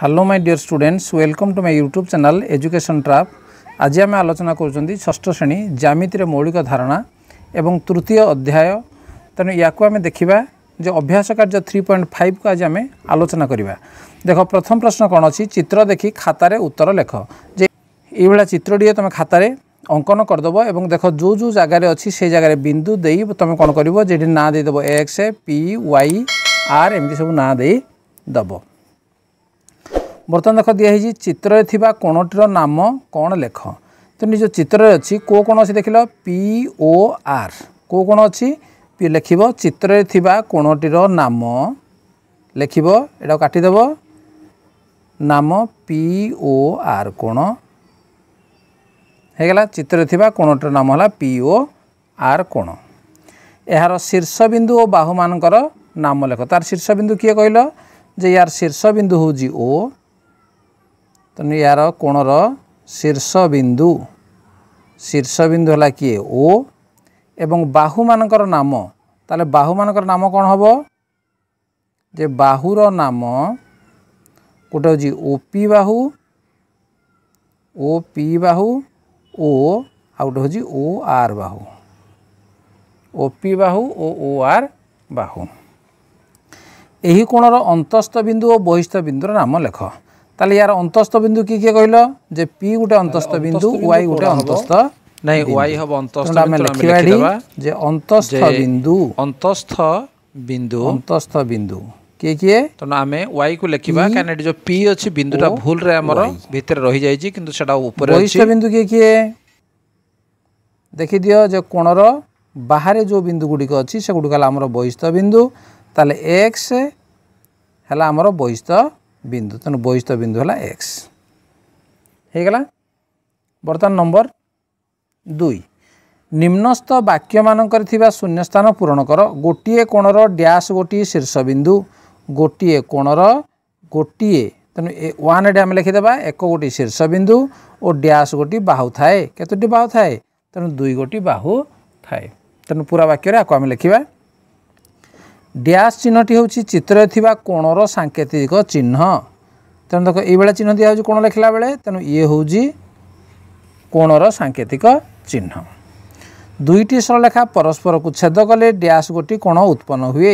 hello my dear students welcome to my YouTube channel Education Trap ଆଜି ଆମେ ଆଲୋଚନା କରୁଛନ୍ତି ଷଷ୍ଠ ଶ୍ରେଣୀ ଜ୍ୟାମିତିର ମୌଳିକ ଧାରଣା ଏବଂ ତୃତୀୟ ଅଧ୍ୟାୟ ତେଣୁ ୟାକୁ ଆମେ ଦେଖିବା ଯେ ଅଭ୍ୟାସ କାର୍ଯ୍ୟ ଥ୍ରୀ ପଏଣ୍ଟ ଫାଇଭକୁ ଆଜି ଆମେ ଆଲୋଚନା କରିବା ଦେଖ ପ୍ରଥମ ପ୍ରଶ୍ନ କ'ଣ ଅଛି ଚିତ୍ର ଦେଖି ଖାତାରେ ଉତ୍ତର ଲେଖ ଯେ ଏଇଭଳିଆ ଚିତ୍ରଟିଏ ତୁମେ ଖାତାରେ অঙ্কন করেদেব এবং দেখো যে যে জায়গায় অছি সেই জায়গায় বিন্দু দিয়ে তুমি কোণ করব যেটি না দিয়ে দেব এক্স পি ওয়াই আর এমতি সব না দিয়ে দেব ବର୍ତ୍ତମାନ ଦେଖ ଦିଆହେଇଛି ଚିତ୍ରରେ ଥିବା କୋଣଟିର ନାମ କ'ଣ ଲେଖ ତ ନିଜ ଚିତ୍ରରେ ଅଛି କେଉଁ କୋଣ ଅଛି ଦେଖିଲ ପି ଓ ଆର୍ କେଉଁ କୋଣ ଅଛି ଲେଖିବ ଚିତ୍ରରେ ଥିବା କୋଣଟିର ନାମ ଲେଖିବ ଏଇଟା କାଟିଦେବ ନାମ ପି ଓ ଆର୍ କୋଣ ହେଇଗଲା ଚିତ୍ରରେ ଥିବା କୋଣଟିର ନାମ ହେଲା ପି ଓ ଆର୍ କୋଣ ଏହାର ଶୀର୍ଷବିନ୍ଦୁ ଓ ବାହୁମାନଙ୍କର ନାମ ଲେଖ ତାର ଶୀର୍ଷବିନ୍ଦୁ କିଏ କହିଲ ଯେ ୟାର ଶୀର୍ଷବିନ୍ଦୁ ହେଉଛି ଓ ତେଣୁ ଏହାର କୋଣର ଶୀର୍ଷବିନ୍ଦୁ ଶୀର୍ଷବିନ୍ଦୁ ହେଲା କିଏ ଓ ଏବଂ ବାହୁମାନଙ୍କର ନାମ ତାହେଲେ ବାହୁମାନଙ୍କର ନାମ କ'ଣ ହେବ ଯେ ବାହୁର ନାମ ଗୋଟେ ହେଉଛି ଓ ପି ବାହୁ ଓ ପି ବାହୁ ଓ ଆଉ ଗୋଟେ ହେଉଛି ଓ ଆର୍ ବାହୁ ଓ ପି ବାହୁ ଓ ଓ ଆର୍ ବାହୁ ଏହି କୋଣର ଅନ୍ତସ୍ଥ ବିନ୍ଦୁ ଓ ବହିଷ୍ଠ ବିନ୍ଦୁର ନାମ ଲେଖ তাহলে ইয়ার অন্তস্থ বিন্দু কি কে কহিল যে পি গোটে অন্তস্থ বিন্দু ওয়াই গোটে অন্তস্থ নাই ওয়াই হব অন্তস্থ আমি লিখিবা এটি যে অন্তস্থ বিন্দু অন্তস্থ বিন্দু অন্তস্থ বিন্দু কে কে তো আমি ওয়াই কু লিখিবা কারণ এটি যে পি অছি বিন্দুটা ভুল রে আমার ভিতরে রহি যাইছি কিন্তু সেটা উপরে অছি বহিষ্ঠ বিন্দু কে কে দেখি দিও যে কোণর বাহারে যে বিন্দু গুড়িক অছি সেগুড়িক হল আমার বহিষ্ঠ বিন্দু তাহলে এক্স হল আমার বহিষ্ঠ বিন্দু তেমন বহিষ্ঠ বিন্দু হল এক্স হয়েগলা বর্তমান নম্বর দুই নিম্নস্থ বাক্য মানকরে থাকা শূন্যস্থান পূরণ কর গোটিয়ে কোণর ড্যাশ গোটিয়ে শীর্ষ বিন্দু গোটিয়ে কোণর গোটিয়ে তেমন ওয়ান ড্যাম লিখিদেবা এক গোটি শীর্ষ বিন্দু ও ড্যাশ গোটি বাহু থাকে কতটি বাহু থাকে তেমন দুই গোটি বাহু থাকে তেমন পুরা বাক্যরে আকু আমি লিখবা ଡ୍ୟାସ୍ ଚିହ୍ନଟି ହେଉଛି ଚିତ୍ରରେ ଥିବା କୋଣର ସାଙ୍କେତିକ ଚିହ୍ନ ତେଣୁ ଦେଖ ଏଇଭଳିଆ ଚିହ୍ନ ଦିଆହେଉଛି କୋଣ ଲେଖିଲା ବେଳେ ତେଣୁ ଇଏ ହେଉଛି କୋଣର ସାଙ୍କେତିକ ଚିହ୍ନ ଦୁଇଟି ସରଲେଖା ପରସ୍ପରକୁ ଛେଦ କଲେ ଡ୍ୟାସ୍ ଗୋଟିଏ କୋଣ ଉତ୍ପନ୍ନ ହୁଏ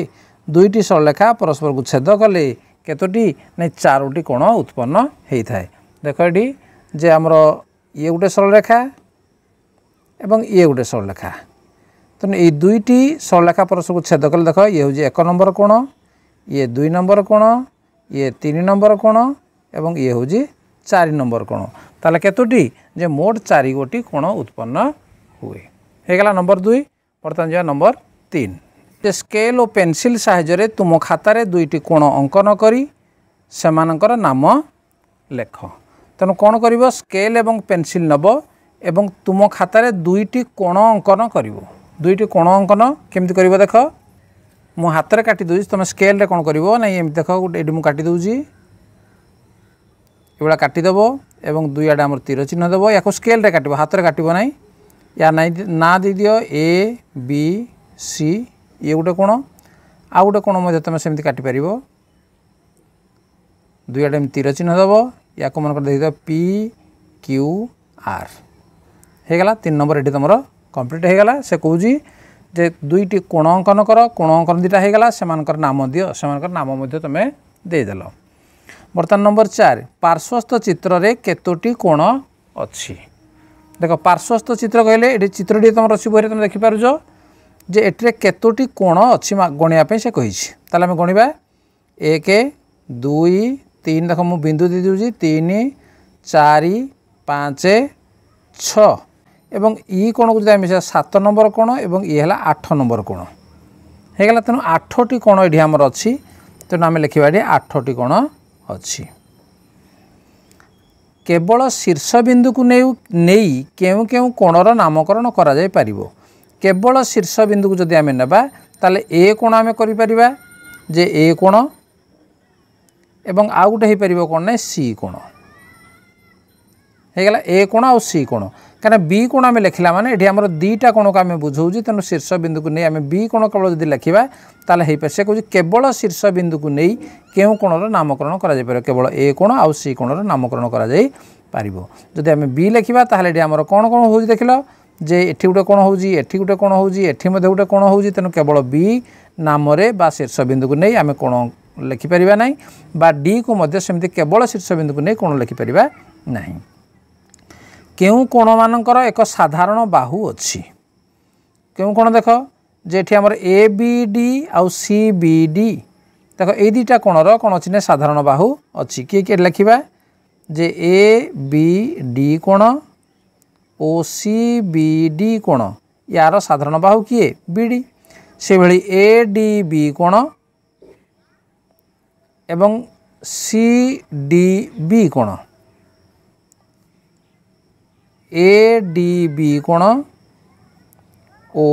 ଦୁଇଟି ସରଲେଖା ପରସ୍ପରକୁ ଛେଦ କଲେ କେତୋଟି ନାଇଁ ଚାରୋଟି କୋଣ ଉତ୍ପନ୍ନ ହୋଇଥାଏ ଦେଖ ଏଠି ଯେ ଆମର ଇଏ ଗୋଟେ ସରଲେଖା ଏବଂ ଇଏ ଗୋଟେ ସରଲେଖା তেমন এই দুইটি সরলেখা পরস্পরক ছেদ কলে দেখ ইয়ে হচ্ছে এক নম্বর কোণ ইয়ে দুই নম্বর কোণ ইয়ে তিন নম্বর কোণ এবং ইয়ে হচ্ছে চারি নম্বর কোণ তাহলে কতটি যে মোট চারি গোটি কোণ উৎপন্ন হুয়ে হয়ে গেল নম্বর দুই বর্তমান যা নম্বর তিন যে স্কেল ও পেনসিল সাহায্যে তুম খাতার দুইটি কোণ অঙ্কন করে সে নাম লেখ তেমন কোণ করব স্কেল এবং পেনসিল নব এবং তুম খাতার দুইটি কোণ অঙ্কন করব দুইটি কোণ অঙ্কন কেমি করব দেখ মু হাতের কাটি দেছি তুমি স্কেলে কোণ করব না এমনি দেখ এটি মু কাটি দেছি এভাবে কাটিদেব এবং দুই আড়ে আমার তীর চিহ্ন দেব ইয়াকে স্কেলে কাটব হাতের কাটব না ইয়া নাই না দিয়ে দিও এ বি সি ইয়ে গোটে কোণ আউ গোটে কোণ মধ্যে তুমি সেমি কাটিপার দুই আড়ে এমনি তীর চিহ্ন দেব ইয়াকে মনে করে দেখি পি কিউ আর হয়ে গেল তিন নম্বর এটি তোমার কমপ্লিট হয়ে গেল সে কৌছি যে দুইটি কোণ অঙ্কন কর কোণ অঙ্কন দুইটা হয়ে গেল সে নাম দিও সে নাম তুমি দিয়েদেল বর্তমান নম্বর চার পার্শ্বস্থ চিত্রে কতোটি কোণ অছি দেখ পার্শ্বস্থ চিত্র কহিলে এটি চিত্রটি তোমার অছি বইরে তুমি দেখিপারুছ যে এটিরে কতোটি কোণ অছি গণিয়া সে কইছি তাহলে আমি গণিবা এক দুই তিন দেখ মু বিন্দু দিয়ে দেছি তিন চারি পাঁচ ছ ଏବଂ ଇ କୋଣକୁ ଯଦି ଆମେ ମିଶାଇବା ସାତ ନମ୍ବର କୋଣ ଏବଂ ଇଏ ହେଲା ଆଠ ନମ୍ବର କୋଣ ହେଇଗଲା ତେଣୁ ଆଠଟି କୋଣ ଏଠି ଆମର ଅଛି ତେଣୁ ଆମେ ଲେଖିବା ଏଠି ଆଠଟି କୋଣ ଅଛି କେବଳ ଶୀର୍ଷ ବିନ୍ଦୁକୁ ନେଇ କେଉଁ କେଉଁ କୋଣର ନାମକରଣ କରାଯାଇପାରିବ କେବଳ ଶୀର୍ଷ ବିନ୍ଦୁକୁ ଯଦି ଆମେ ନେବା ତାହେଲେ ଏ କୋଣ ଆମେ କରିପାରିବା ଯେ ଏ କୋଣ ଏବଂ ଆଉ ଗୋଟେ ହେଇପାରିବ କ'ଣ ନାହିଁ ସି କୋଣ ହେଇଗଲା ଏ କୋଣ ଆଉ ସି କୋଣ କାରଣ ବି କୋଣ ଆମେ ଲେଖିଲା ମାନେ ଏଠି ଆମର ଦୁଇଟା କୋଣକୁ ଆମେ ବୁଝାଉଛି ତେଣୁ ଶୀର୍ଷ ବିନ୍ଦୁକୁ ନେଇ ଆମେ ବି କୋଣ କେବଳ ଯଦି ଲେଖିବା ତାହେଲେ ହେଇପାରିବ ସେ କହୁଛି କେବଳ ଶୀର୍ଷ ବିନ୍ଦୁକୁ ନେଇ କେଉଁ କୋଣର ନାମକରଣ କରାଯାଇପାରିବ କେବଳ ଏ କୋଣ ଆଉ ସି କୋଣର ନାମକରଣ କରାଯାଇପାରିବ ଯଦି ଆମେ ବି ଲେଖିବା ତାହେଲେ ଏଠି ଆମର କ'ଣ କ'ଣ ହେଉଛି ଦେଖିଲ ଯେ ଏଠି ଗୋଟେ କ'ଣ ହେଉଛି ଏଠି ଗୋଟେ କ'ଣ ହେଉଛି ଏଠି ମଧ୍ୟ ଗୋଟେ କ'ଣ ହେଉଛି ତେଣୁ କେବଳ ବି ନାମରେ ବା ଶୀର୍ଷ ବିନ୍ଦୁକୁ ନେଇ ଆମେ କୋଣ ଲେଖିପାରିବା ନାହିଁ ବା ଡିକୁ ମଧ୍ୟ ସେମିତି କେବଳ ଶୀର୍ଷ ବିନ୍ଦୁକୁ ନେଇ କୋଣ ଲେଖିପାରିବା ନାହିଁ କେଉଁ କୋଣମାନଙ୍କର ଏକ ସାଧାରଣ ବାହୁ ଅଛି କେଉଁ କୋଣ ଦେଖ ଯେ ଏଠି ଆମର ଏ ବି ଡି ଆଉ ସି ବି ଡି ଦେଖ ଏଇ ଦୁଇଟା କୋଣର କ'ଣ ଅଛି ନା ସାଧାରଣ ବାହୁ ଅଛି କିଏ କିଏ ଲେଖିବା ଯେ ଏ ବି ଡି କୋଣ ଓ ସି ବି ଡି କୋଣ ୟାର ସାଧାରଣ ବାହୁ କିଏ ବି ଡି ସେଭଳି ଏ ଡି ବି କୋଣ ଏବଂ ସି ଡି ବି କୋଣ ए डी बी कोण ଓ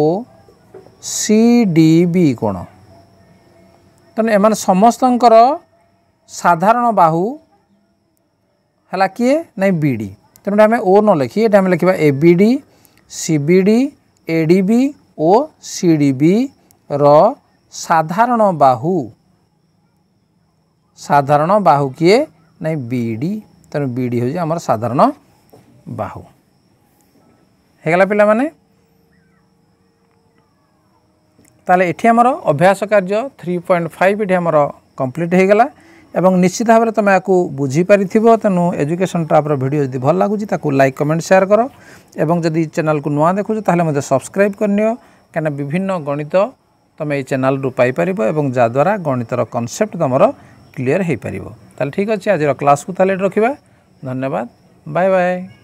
ସି ଡି ବି କୋଣ ତେଣୁ ଏମାନେ ସମସ୍ତଙ୍କର ସାଧାରଣ ବାହୁ ହେଲା କିଏ ନାଇଁ ବି ଡି ତେଣୁ ଆମେ ଓ ନ ଲେଖି ଏଠି ଆମେ ଲେଖିବା A B D C B D A D B ଓ ସି ଡି ବି ର ସାଧାରଣ ବାହୁ ସାଧାରଣ ବାହୁ କିଏ ନାଇଁ ବି ଡି ତେଣୁ ବି ଡି ହେଉଛି ଆମର ସାଧାରଣ ବାହୁ ହେଇଗଲା ପିଲାମାନେ ତାହେଲେ ଏଠି ଆମର ଅଭ୍ୟାସ କାର୍ଯ୍ୟ ଥ୍ରୀ ପଏଣ୍ଟ ଫାଇଭ୍ ଏଠି ଆମର କମ୍ପ୍ଲିଟ୍ ହେଇଗଲା ଏବଂ ନିଶ୍ଚିତ ଭାବରେ ତୁମେ ଆକୁ ବୁଝିପାରିଥିବ ତେଣୁ ଏଜୁକେସନ୍ ଟ୍ରାପ୍ର ଭିଡ଼ିଓ ଯଦି ଭଲ ଲାଗୁଛି ତାକୁ ଲାଇକ୍ କମେଣ୍ଟ ସେୟାର କର ଏବଂ ଯଦି ଚ୍ୟାନେଲ୍କୁ ନୂଆ ଦେଖୁଛ ତାହେଲେ ମଧ୍ୟ ସବସ୍କ୍ରାଇବ୍ କରିନିଅ କାହିଁକିନା ବିଭିନ୍ନ ଗଣିତ ତୁମେ ଏଇ ଚ୍ୟାନେଲ୍ରୁ ପାଇପାରିବ ଏବଂ ଯାହାଦ୍ୱାରା ଗଣିତର କନସେପ୍ଟ ତୁମର କ୍ଲିଅର୍ ହୋଇପାରିବ ତାହେଲେ ଠିକ୍ ଅଛି ଆଜିର କ୍ଲାସ୍କୁ ତାହେଲେ ରଖିବା ଧନ୍ୟବାଦ ବାଏ ବାଏ